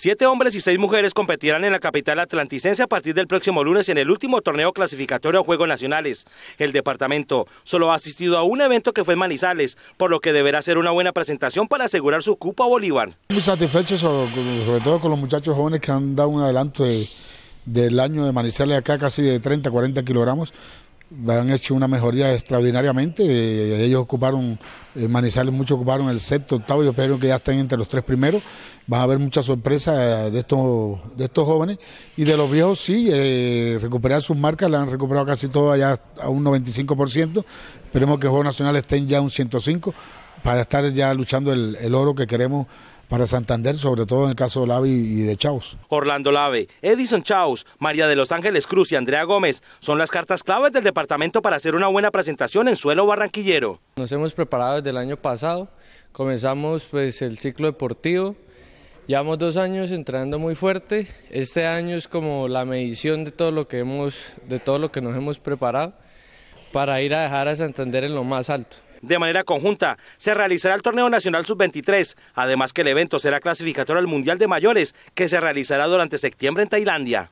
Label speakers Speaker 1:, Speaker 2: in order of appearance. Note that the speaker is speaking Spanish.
Speaker 1: Siete hombres y seis mujeres competirán en la capital atlanticense a partir del próximo lunes en el último torneo clasificatorio a Juegos Nacionales. El departamento solo ha asistido a un evento que fue en Manizales, por lo que deberá ser una buena presentación para asegurar su cupo a Bolívar.
Speaker 2: Muy satisfecho sobre todo con los muchachos jóvenes que han dado un adelanto del año de Manizales acá, casi de 30, 40 kilogramos han hecho una mejoría extraordinariamente. Eh, ellos ocuparon, eh, Manizales mucho ocuparon el sexto, octavo, yo espero que ya estén entre los tres primeros. Van a haber muchas sorpresas eh, de estos, de estos jóvenes. Y de los viejos, sí, recuperar sus marcas, la han recuperado casi todas ya a un 95%. Esperemos que Juego Nacional estén ya a un 105% para estar ya luchando el, oro que queremos para Santander, sobre todo en el caso de Lave y de Chaus.
Speaker 1: Orlando Lave, Edison Chaus, María de los Ángeles Cruz y Andrea Gómez son las cartas claves del departamento para hacer una buena presentación en suelo barranquillero.
Speaker 3: Nos hemos preparado desde el año pasado, comenzamos pues el ciclo deportivo, llevamos dos años entrenando muy fuerte, este año es como la medición de todo lo que, hemos, de todo lo que nos hemos preparado para ir a dejar a Santander en lo más alto.
Speaker 1: De manera conjunta, se realizará el Torneo Nacional Sub-23, además que el evento será clasificatorio
Speaker 3: al Mundial de Mayores, que se realizará durante septiembre en Tailandia.